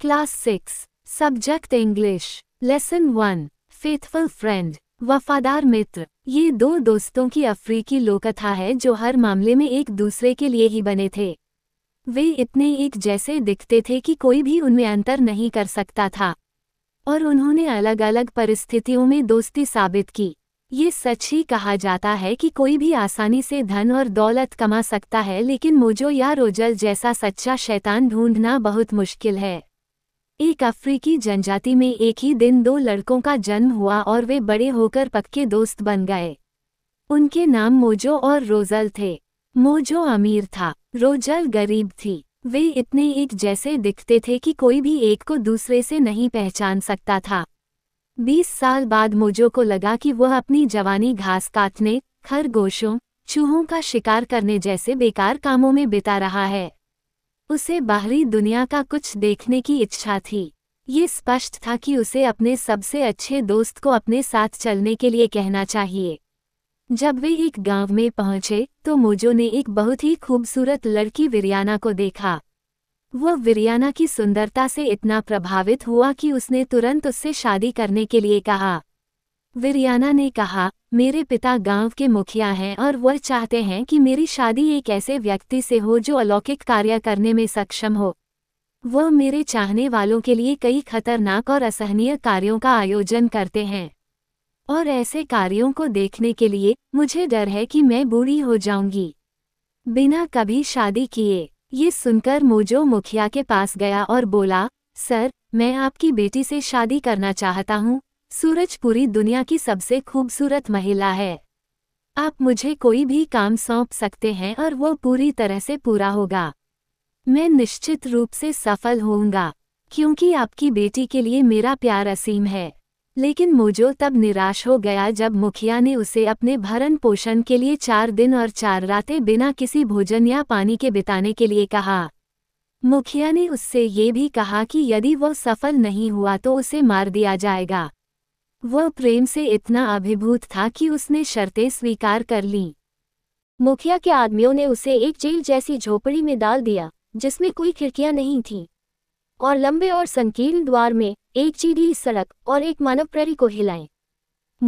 class six subject English lesson one faithful friend वफादार मित्र ये दो दोस्तों की अफ्रीकी लोकथा है जो हर मामले में एक दूसरे के लिए ही बने थे वे इतने एक जैसे दिखते थे कि कोई भी उनमें अंतर नहीं कर सकता था और उन्होंने अलग अलग परिस्थितियों में दोस्ती साबित की ये सच ही कहा जाता है कि कोई भी आसानी से धन और दौलत कमा सकता है लेकिन मोजो या रोजल जैसा सच्चा शैतान ढूंढना बहुत मुश्किल है एक अफ्रीकी जनजाति में एक ही दिन दो लड़कों का जन्म हुआ और वे बड़े होकर पक्के दोस्त बन गए उनके नाम मोजो और रोजल थे मोजो अमीर था रोजल गरीब थी वे इतने एक जैसे दिखते थे कि कोई भी एक को दूसरे से नहीं पहचान सकता था बीस साल बाद मोजो को लगा कि वह अपनी जवानी घास काटने खरगोशों चूहों का शिकार करने जैसे बेकार कामों में बिता रहा है उसे बाहरी दुनिया का कुछ देखने की इच्छा थी ये स्पष्ट था कि उसे अपने सबसे अच्छे दोस्त को अपने साथ चलने के लिए कहना चाहिए जब वे एक गांव में पहुंचे तो मोजो ने एक बहुत ही खूबसूरत लड़की विरियाना को देखा वह विरियाना की सुंदरता से इतना प्रभावित हुआ कि उसने तुरंत उससे शादी करने के लिए कहा विरियाना ने कहा मेरे पिता गांव के मुखिया हैं और वह चाहते हैं कि मेरी शादी एक ऐसे व्यक्ति से हो जो अलौकिक कार्य करने में सक्षम हो वह मेरे चाहने वालों के लिए कई खतरनाक और असहनीय कार्यों का आयोजन करते हैं और ऐसे कार्यों को देखने के लिए मुझे डर है कि मैं बूढ़ी हो जाऊंगी बिना कभी शादी किए ये सुनकर मोजो मुखिया के पास गया और बोला सर मैं आपकी बेटी से शादी करना चाहता हूँ सूरज पूरी दुनिया की सबसे खूबसूरत महिला है आप मुझे कोई भी काम सौंप सकते हैं और वो पूरी तरह से पूरा होगा मैं निश्चित रूप से सफल होऊंगा क्योंकि आपकी बेटी के लिए मेरा प्यार असीम है लेकिन मोजो तब निराश हो गया जब मुखिया ने उसे अपने भरण पोषण के लिए चार दिन और चार रातें बिना किसी भोजन या पानी के बिताने के लिए कहा मुखिया ने उससे ये भी कहा कि यदि वह सफल नहीं हुआ तो उसे मार दिया जाएगा वह प्रेम से इतना अभिभूत था कि उसने शर्तें स्वीकार कर लीं मुखिया के आदमियों ने उसे एक जेल जैसी झोपड़ी में डाल दिया जिसमें कोई खिड़कियां नहीं थीं और लंबे और संकीर्ण द्वार में एक चीढ़ी सड़क और एक मानव प्रहरी को हिलाएं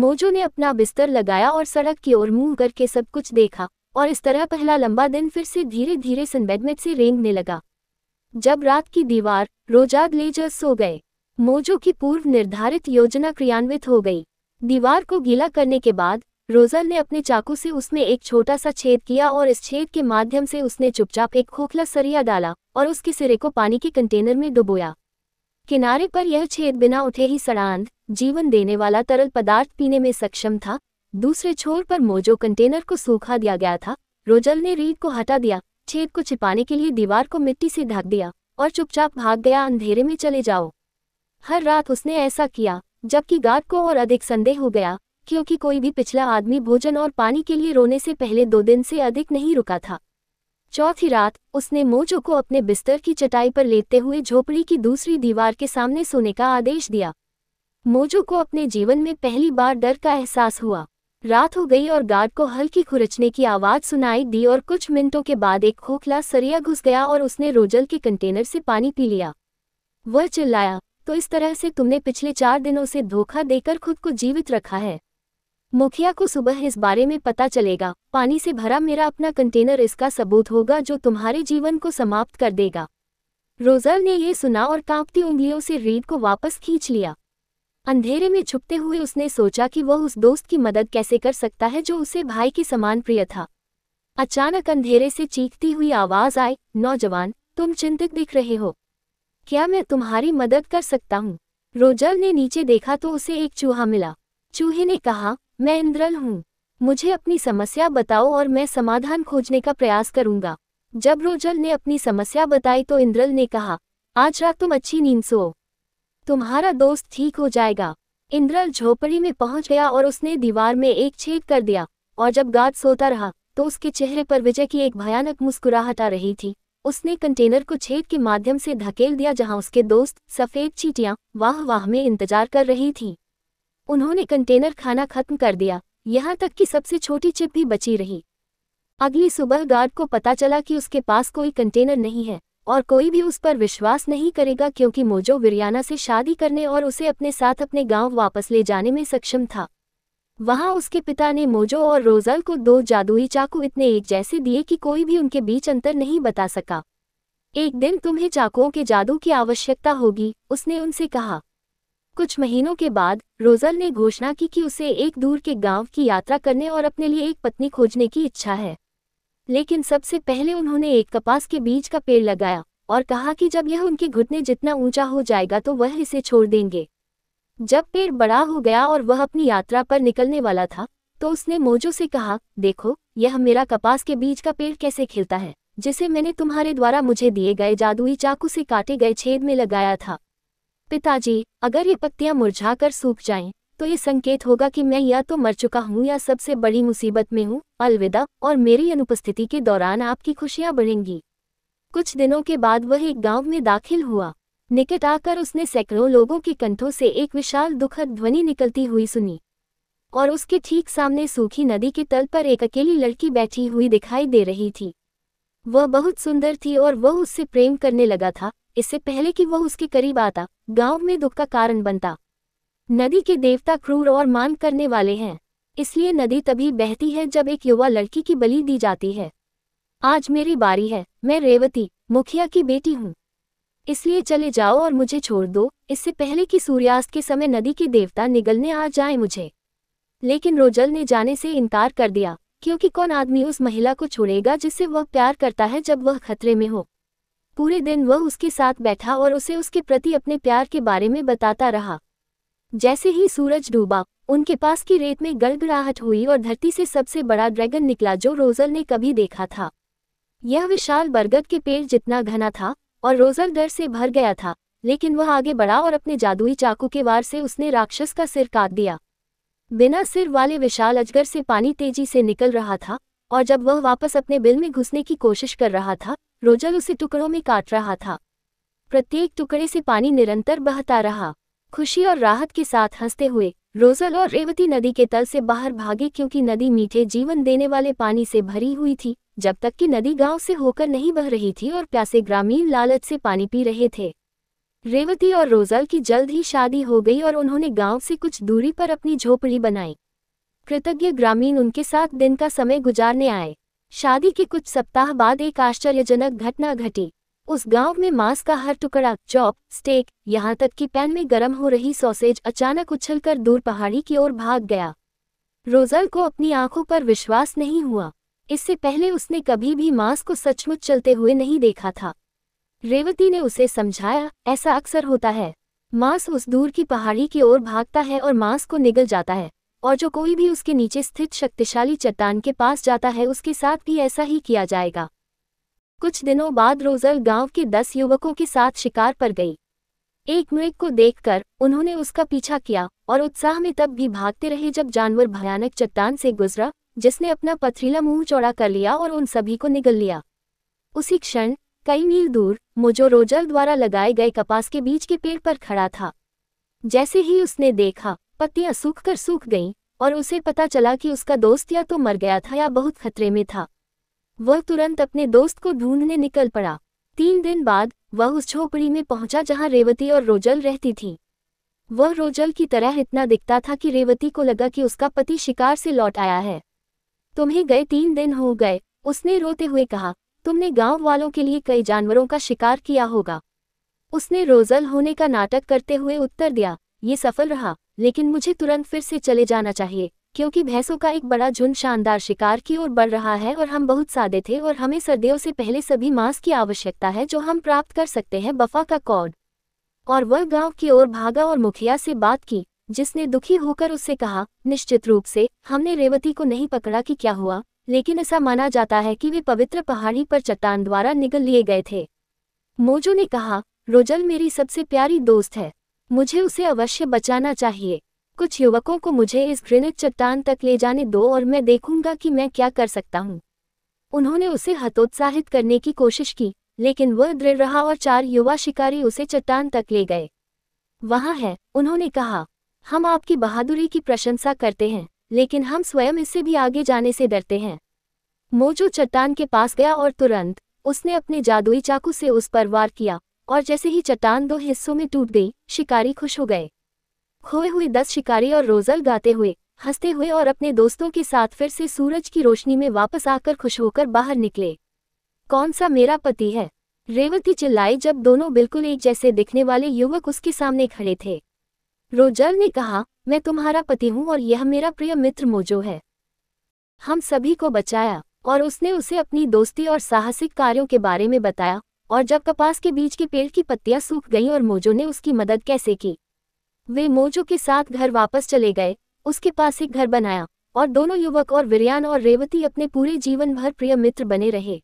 मोजो ने अपना बिस्तर लगाया और सड़क की ओर मुंह करके सब कुछ देखा और इस तरह पहला लंबा दिन फिर से धीरे धीरे सनबेडमेट से रेंगने लगा जब रात की दीवार रोजाद लेजर सो गए मोजो की पूर्व निर्धारित योजना क्रियान्वित हो गई दीवार को गीला करने के बाद रोजर ने अपने चाकू से उसमें एक छोटा सा छेद किया और इस छेद के माध्यम से उसने चुपचाप एक खोखला सरिया डाला और उसके सिरे को पानी के कंटेनर में डुबोया किनारे पर यह छेद बिना उठे ही सड़ांध जीवन देने वाला तरल पदार्थ पीने में सक्षम था दूसरे छोर पर मोजो कंटेनर को सूखा दिया गया था रोजल ने रीड को हटा दिया छेद को छिपाने के लिए दीवार को मिट्टी से ढक दिया और चुपचाप भाग गया अंधेरे में चले जाओ हर रात उसने ऐसा किया जबकि गार्ड को और अधिक संदेह हो गया क्योंकि कोई भी पिछला आदमी भोजन और पानी के लिए रोने से पहले दो दिन से अधिक नहीं रुका था चौथी रात उसने मोजो को अपने बिस्तर की चटाई पर लेटते हुए झोपड़ी की दूसरी दीवार के सामने सोने का आदेश दिया मोजो को अपने जीवन में पहली बार डर का एहसास हुआ रात हो गई और गार्ड को हल्की खुरचने की आवाज़ सुनाई दी और कुछ मिनटों के बाद एक खोखला सरिया घुस गया और उसने रोजल के कंटेनर से पानी पी लिया वह चिल्लाया तो इस तरह से तुमने पिछले चार दिनों से धोखा देकर खुद को जीवित रखा है मुखिया को सुबह इस बारे में पता चलेगा पानी से भरा मेरा अपना कंटेनर इसका सबूत होगा जो तुम्हारे जीवन को समाप्त कर देगा रोजल ने यह सुना और कांपती उंगलियों से रीड को वापस खींच लिया अंधेरे में छुपते हुए उसने सोचा कि वह उस दोस्त की मदद कैसे कर सकता है जो उसे भाई के समान प्रिय था अचानक अंधेरे से चीखती हुई आवाज आई नौजवान तुम चिंतित दिख रहे हो क्या मैं तुम्हारी मदद कर सकता हूँ रोजर ने नीचे देखा तो उसे एक चूहा मिला चूहे ने कहा मैं इंद्रल हूँ मुझे अपनी समस्या बताओ और मैं समाधान खोजने का प्रयास करूंगा जब रोजल ने अपनी समस्या बताई तो इंद्रल ने कहा आज रात तुम अच्छी नींद सो तुम्हारा दोस्त ठीक हो जाएगा इंद्रल झोपड़ी में पहुंच गया और उसने दीवार में एक छेद कर दिया और जब गाद सोता रहा तो उसके चेहरे पर विजय की एक भयानक मुस्कुराहट आ रही थी उसने कंटेनर को छेद के माध्यम से धकेल दिया जहां उसके दोस्त सफ़ेद चीटियां वाह वाह में इंतजार कर रही थीं उन्होंने कंटेनर खाना खत्म कर दिया यहाँ तक कि सबसे छोटी चिप भी बची रही अगली सुबह गार्ड को पता चला कि उसके पास कोई कंटेनर नहीं है और कोई भी उस पर विश्वास नहीं करेगा क्योंकि मोजो विरियाना से शादी करने और उसे अपने साथ अपने गांव वापस ले जाने में सक्षम था वहां उसके पिता ने मोजो और रोजल को दो जादुई चाकू इतने एक जैसे दिए कि कोई भी उनके बीच अंतर नहीं बता सका एक दिन तुम्हें चाकुओं के जादू की आवश्यकता होगी उसने उनसे कहा कुछ महीनों के बाद रोजल ने घोषणा की कि उसे एक दूर के गांव की यात्रा करने और अपने लिए एक पत्नी खोजने की इच्छा है लेकिन सबसे पहले उन्होंने एक कपास के बीज का पेड़ लगाया और कहा कि जब यह उनके घुटने जितना ऊंचा हो जाएगा तो वह इसे छोड़ देंगे जब पेड़ बड़ा हो गया और वह अपनी यात्रा पर निकलने वाला था तो उसने मोजो से कहा देखो यह मेरा कपास के बीज का पेड़ कैसे खिलता है जिसे मैंने तुम्हारे द्वारा मुझे दिए गए जादुई चाकू से काटे गए छेद में लगाया था पिताजी अगर ये पत्तियां मुरझा कर सूख जाएं, तो ये संकेत होगा कि मैं या तो मर चुका हूँ या सबसे बड़ी मुसीबत में हूँ अलविदा और मेरी अनुपस्थिति के दौरान आपकी खुशियाँ बढ़ेंगी कुछ दिनों के बाद वह एक गाँव में दाखिल हुआ निकट आकर उसने सैकड़ों लोगों के कंठों से एक विशाल दुखद ध्वनि निकलती हुई सुनी और उसके ठीक सामने सूखी नदी के तल पर एक अकेली लड़की बैठी हुई दिखाई दे रही थी वह बहुत सुंदर थी और वह उससे प्रेम करने लगा था इससे पहले कि वह उसके करीब आता गांव में दुख का कारण बनता नदी के देवता क्रूर और मान करने वाले हैं इसलिए नदी तभी बहती है जब एक युवा लड़की की बलि दी जाती है आज मेरी बारी है मैं रेवती मुखिया की बेटी हूँ इसलिए चले जाओ और मुझे छोड़ दो इससे पहले कि सूर्यास्त के समय नदी के देवता निगलने आ जाए मुझे लेकिन रोजल ने जाने से इनकार कर दिया क्योंकि कौन आदमी उस महिला को छोड़ेगा जिससे वह प्यार करता है जब वह खतरे में हो पूरे दिन वह उसके साथ बैठा और उसे उसके प्रति अपने प्यार के बारे में बताता रहा जैसे ही सूरज डूबा उनके पास की रेत में गड़गड़ाहट हुई और धरती से सबसे बड़ा ड्रैगन निकला जो रोजल ने कभी देखा था यह विशाल बरगद के पेड़ जितना घना था और रोजर डर से भर गया था लेकिन वह आगे बढ़ा और अपने जादुई चाकू के वार से उसने राक्षस का सिर काट दिया बिना सिर वाले विशाल अजगर से पानी तेजी से निकल रहा था और जब वह वापस अपने बिल में घुसने की कोशिश कर रहा था रोजर उसे टुकड़ों में काट रहा था प्रत्येक टुकड़े से पानी निरंतर बहता रहा खुशी और राहत के साथ हंसते हुए रोजल और रेवती नदी के तल से बाहर भागे क्योंकि नदी मीठे जीवन देने वाले पानी से भरी हुई थी जब तक कि नदी गांव से होकर नहीं बह रही थी और प्यासे ग्रामीण लालच से पानी पी रहे थे रेवती और रोजल की जल्द ही शादी हो गई और उन्होंने गांव से कुछ दूरी पर अपनी झोपड़ी बनाई कृतज्ञ ग्रामीण उनके साथ दिन का समय गुजारने आए शादी के कुछ सप्ताह बाद एक आश्चर्यजनक घटना घटी उस गांव में मांस का हर टुकड़ा चॉप स्टेक यहां तक कि पैन में गर्म हो रही सॉसेज अचानक उछलकर दूर पहाड़ी की ओर भाग गया रोजल को अपनी आंखों पर विश्वास नहीं हुआ इससे पहले उसने कभी भी मांस को सचमुच चलते हुए नहीं देखा था रेवती ने उसे समझाया ऐसा अक्सर होता है मांस उस दूर की पहाड़ी की ओर भागता है और मांस को निगल जाता है और जो कोई भी उसके नीचे स्थित शक्तिशाली चट्टान के पास जाता है उसके साथ भी ऐसा ही किया जाएगा कुछ दिनों बाद रोजल गांव के दस युवकों के साथ शिकार पर गई एक मृग को देखकर उन्होंने उसका पीछा किया और उत्साह में तब भी भागते रहे जब जानवर भयानक चट्टान से गुजरा जिसने अपना पथरीला मुंह चौड़ा कर लिया और उन सभी को निगल लिया उसी क्षण कई मील दूर मुझो रोजल द्वारा लगाए गए कपास के बीज के पेड़ पर खड़ा था जैसे ही उसने देखा पत्तियां सूख कर सूख गईं और उसे पता चला कि उसका दोस्त या तो मर गया था या बहुत खतरे में था वह तुरंत अपने दोस्त को ढूंढने निकल पड़ा तीन दिन बाद वह उस झोपड़ी में पहुंचा जहां रेवती और रोजल रहती थी वह रोजल की तरह इतना दिखता था कि रेवती को लगा कि उसका पति शिकार से लौट आया है तुम्हें गए तीन दिन हो गए उसने रोते हुए कहा तुमने गांव वालों के लिए कई जानवरों का शिकार किया होगा उसने रोजल होने का नाटक करते हुए उत्तर दिया ये सफल रहा लेकिन मुझे तुरंत फिर से चले जाना चाहिए क्योंकि भैंसों का एक बड़ा झुंड शानदार शिकार की ओर बढ़ रहा है और हम बहुत सादे थे और हमें सर्दियों से पहले सभी मांस की आवश्यकता है जो हम प्राप्त कर सकते हैं बफा का कॉड और वह गांव की ओर भागा और मुखिया से बात की जिसने दुखी होकर उससे कहा निश्चित रूप से हमने रेवती को नहीं पकड़ा कि क्या हुआ लेकिन ऐसा माना जाता है कि वे पवित्र पहाड़ी पर चट्टान द्वारा निगल लिए गए थे मोजो ने कहा रोजल मेरी सबसे प्यारी दोस्त है मुझे उसे अवश्य बचाना चाहिए कुछ युवकों को मुझे इस घृणित चट्टान तक ले जाने दो और मैं देखूंगा कि मैं क्या कर सकता हूँ उन्होंने उसे हतोत्साहित करने की कोशिश की लेकिन वह दृढ़ रहा और चार युवा शिकारी उसे चट्टान तक ले गए वहाँ है उन्होंने कहा हम आपकी बहादुरी की प्रशंसा करते हैं लेकिन हम स्वयं इससे भी आगे जाने से डरते हैं मोजो चट्टान के पास गया और तुरंत उसने अपने जादुई चाकू से उस पर वार किया और जैसे ही चट्टान दो हिस्सों में टूट गई शिकारी खुश हो गए खोए हुए दस शिकारी और रोजल गाते हुए हंसते हुए और अपने दोस्तों के साथ फिर से सूरज की रोशनी में वापस आकर खुश होकर बाहर निकले कौन सा मेरा पति है रेवती चिल्लाई जब दोनों बिल्कुल एक जैसे दिखने वाले युवक उसके सामने खड़े थे रोजल ने कहा मैं तुम्हारा पति हूँ और यह मेरा प्रिय मित्र मोजो है हम सभी को बचाया और उसने उसे अपनी दोस्ती और साहसिक कार्यों के बारे में बताया और जब कपास के बीच के पेड़ की पत्तियां सूख गईं और मोजो ने उसकी मदद कैसे की वे मोजू के साथ घर वापस चले गए उसके पास एक घर बनाया और दोनों युवक और विरयान और रेवती अपने पूरे जीवन भर प्रिय मित्र बने रहे